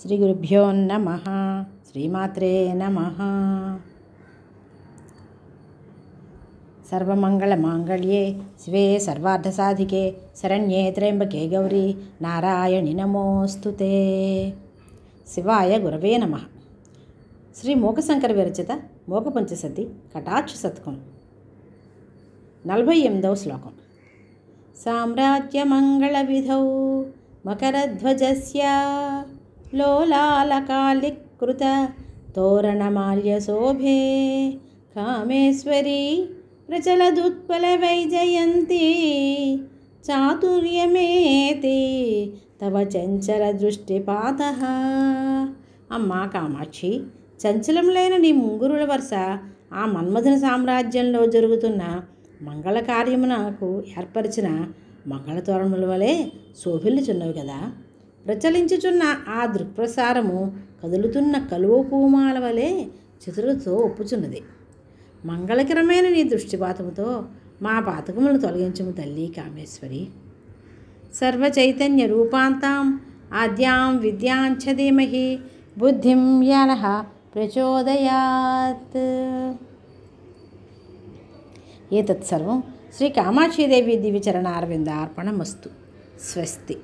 శ్రీ గురుభ్యో నమ శ్రీమాత్రే నమ సర్వమంగళమాంగళ్యే శివే సర్వార్థసాధికే శరణ్యే త్రయంబకే గౌరీ నారాయణి నమోస్తుతే శివాయ గురవే నమ శ్రీ మోకశంకర విరచిత మోకపంచసతి కటాక్ష సత్కం నలభై ఎనిమిదవ శ్లోకం సామ్రాజ్యమంగళవిధౌ విధౌ లోలాలకాలికృత కామేశ్వరి కామేశ్వరీ వైజయంతి చాతుర్యమేతి తవ చంచల దృష్టిపాత అమ్మా కామాక్షి లేన నీ ముంగురుల వరుస ఆ మన్మధన సామ్రాజ్యంలో జరుగుతున్న మంగళ నాకు ఏర్పరిచిన మంగళతోరణముల వలె శోభిల్లుచున్నవి కదా ప్రచలించుచున్న ఆ దృక్ప్రసారము కదులుతున్న కలువ పూమాల వలె చితులతో ఒప్పుచున్నది మంగళకరమైన నీ దృష్టిపాతముతో మా పాతకములను తొలగించము తల్లి కామేశ్వరి సర్వచైతన్య రూపాంతం ఆద్యాం విద్యాంఛధీమహి బుద్ధిం యనహ ప్రచోదయాత్ ఏతత్సర్వం శ్రీ కామాక్షీదేవి దివిచరణ అరవింద అర్పణమస్తు స్వస్తి